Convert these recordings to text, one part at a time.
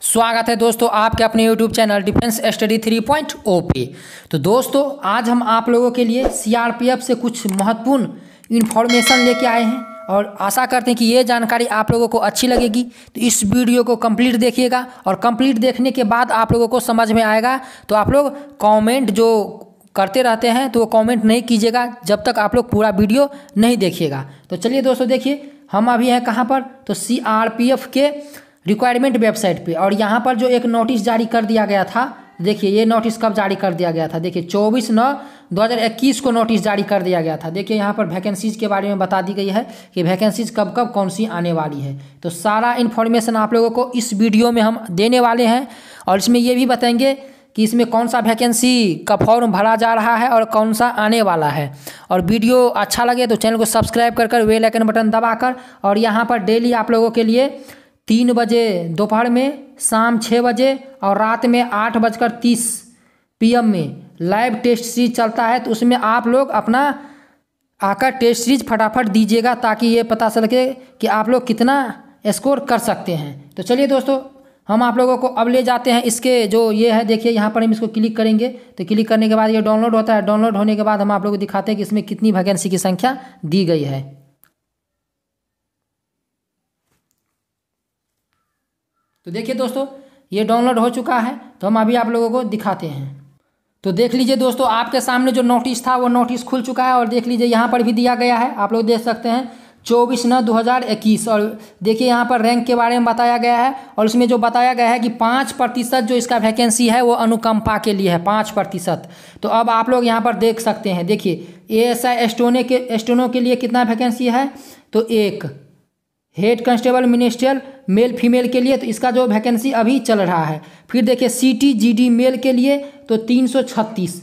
स्वागत है दोस्तों आपके अपने YouTube channel defence study three point O पे तो दोस्तों आज हम आप लोगों के लिए सीआरपीएफ से कुछ महत्वपूर्ण इन्फॉर्मेशन लेके आए हैं और आशा करते हैं कि ये जानकारी आप लोगों को अच्छी लगेगी तो इस वीडियो को कंप्लीट देखिएगा और कंप्लीट देखने के बाद आप लोगों को समझ में आएगा तो आप लोग कॉमेंट जो करते रहते हैं तो वो कॉमेंट नहीं कीजिएगा जब तक आप लोग पूरा वीडियो नहीं देखिएगा तो चलिए दोस्तों देखिए हम अभी हैं कहाँ पर तो सी के रिक्वायरमेंट वेबसाइट पे और यहाँ पर जो एक नोटिस जारी कर दिया गया था देखिए ये नोटिस कब जारी कर दिया गया था देखिए 24 नौ 2021 को नोटिस जारी कर दिया गया था देखिए यहाँ पर वैकेंसीज़ के बारे में बता दी गई है कि वैकेंसीज़ कब कब कौन सी आने वाली है तो सारा इन्फॉर्मेशन आप लोगों को इस वीडियो में हम देने वाले हैं और इसमें ये भी बताएंगे कि इसमें कौन सा वैकेंसी का फॉर्म भरा जा रहा है और कौन सा आने वाला है और वीडियो अच्छा लगे तो चैनल को सब्सक्राइब कर कर वेल आइकन बटन दबाकर और यहाँ पर डेली आप लोगों के लिए तीन बजे दोपहर में शाम छः बजे और रात में आठ बजकर तीस पी में लाइव टेस्ट सीरीज चलता है तो उसमें आप लोग अपना आकर टेस्ट सीरीज फटाफट दीजिएगा ताकि ये पता चल सके कि आप लोग कितना स्कोर कर सकते हैं तो चलिए दोस्तों हम आप लोगों को अब ले जाते हैं इसके जो ये है देखिए यहाँ पर हम इसको क्लिक करेंगे तो क्लिक करने के बाद ये डाउनलोड होता है डाउनलोड होने के बाद हम आप लोग को दिखाते हैं कि इसमें कितनी वैकेंसी की संख्या दी गई है तो देखिए दोस्तों ये डाउनलोड हो चुका है तो हम अभी आप लोगों को दिखाते हैं तो देख लीजिए दोस्तों आपके सामने जो नोटिस था वो नोटिस खुल चुका है और देख लीजिए यहाँ पर भी दिया गया है आप लोग देख सकते हैं चौबीस नौ दो हज़ार इक्कीस और देखिए यहाँ पर रैंक के बारे में बताया गया है और इसमें जो बताया गया है कि पाँच प्रतिशत जो इसका वैकेंसी है वो अनुकंपा के लिए है पाँच प्रतिशत तो अब आप लोग यहाँ पर देख सकते हैं देखिए ए एस आई एस्टोने के एस्टोनो के लिए कितना वैकेंसी है तो एक head constable ministerial male female के लिए तो इसका जो वैकेंसी अभी चल रहा है फिर देखिए सिटी जीडी मेल के लिए तो तीन सौ छत्तीस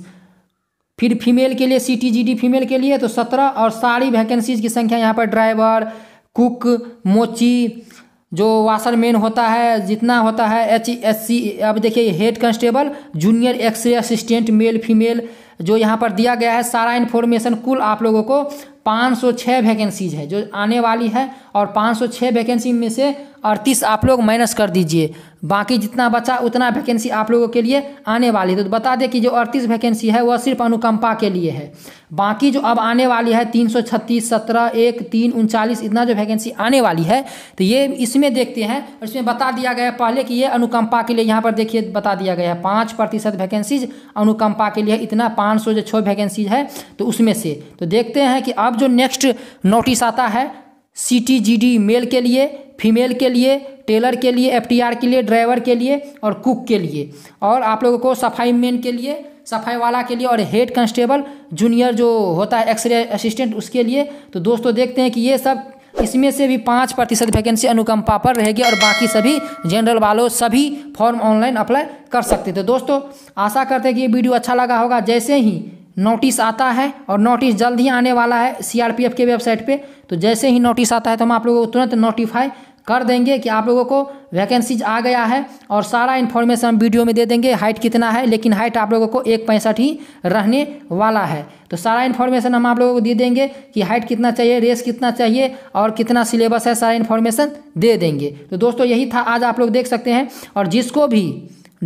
फिर फीमेल के लिए C T G D female के लिए तो सत्रह और सारी वैकेंसीज की संख्या यहाँ पर ड्राइवर कुक मोची जो वाशर मैन होता है जितना होता है एच एस सी अब देखिए head constable junior x-ray assistant male female जो यहाँ पर दिया गया है सारा इन्फॉर्मेशन कुल आप लोगों को 506 वैकेंसीज है जो आने वाली है और 506 वैकेंसी में से अड़तीस आप लोग माइनस कर दीजिए बाकी जितना बचा उतना वैकेंसी आप लोगों के लिए आने वाली तो बता दें कि जो अड़तीस वैकेंसी है वह सिर्फ अनुकंपा के लिए है बाकी जो अब आने वाली है तीन सौ छत्तीस सत्रह एक तीन उनचालीस इतना जो वैकेंसी आने वाली है तो ये इसमें देखते हैं और इसमें बता दिया गया पहले कि ये अनुकंपा के लिए यहाँ पर देखिए बता दिया गया है पाँच प्रतिशत वैकेंसीज अनुकंपा के लिए इतना पाँच सौ जो छः वैकेंसीज है तो उसमें से तो देखते हैं कि अब जो नेक्स्ट नोटिस आता है C T G D male के लिए फीमेल के लिए टेलर के लिए एफटीआर के लिए ड्राइवर के लिए और कुक के लिए और आप लोगों को सफाई मैन के लिए सफाई वाला के लिए और हेड कांस्टेबल जूनियर जो होता है एक्सरे असिस्टेंट उसके लिए तो दोस्तों देखते हैं कि ये सब इसमें से भी पाँच प्रतिशत वैकेंसी अनुकंपा पर रहेगी और बाकी सभी जनरल वालों सभी फॉर्म ऑनलाइन अप्लाई कर सकते थे दोस्तों आशा करते हैं कि ये वीडियो अच्छा लगा होगा जैसे ही नोटिस आता है और नोटिस जल्द ही आने वाला है सीआरपीएफ के वेबसाइट पे तो जैसे ही नोटिस आता है तो हम आप लोगों को तुरंत नोटिफाई कर देंगे कि आप लोगों को वैकेंसीज आ गया है और सारा इन्फॉर्मेशन हम वीडियो में दे देंगे हाइट कितना है लेकिन हाइट आप लोगों को एक पैंसठ ही रहने वाला है तो सारा इन्फॉर्मेशन हम आप लोगों को दे देंगे कि हाइट कितना चाहिए रेस कितना चाहिए और कितना सिलेबस है सारा इन्फॉर्मेशन दे देंगे तो दोस्तों यही था आज आप लोग देख सकते हैं और जिसको भी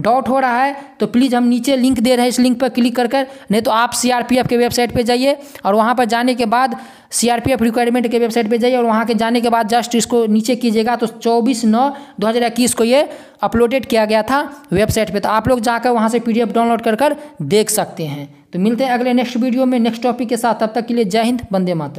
डाउट हो रहा है तो प्लीज़ हम नीचे लिंक दे रहे हैं इस लिंक पर क्लिक कर कर नहीं तो आप सीआरपीएफ के वेबसाइट पर जाइए और वहाँ पर जाने के बाद सीआरपीएफ रिक्वायरमेंट के वेबसाइट पर जाइए और वहाँ के जाने के बाद जस्ट इसको नीचे कीजिएगा तो चौबीस नौ दो को ये अपलोडेड किया गया था वेबसाइट पर तो आप लोग जाकर वहाँ से पी डाउनलोड कर कर देख सकते हैं तो मिलते हैं अगले नेक्स्ट वीडियो में नेक्स्ट टॉपिक के साथ तब तक के लिए जय हिंद बंदे मातरम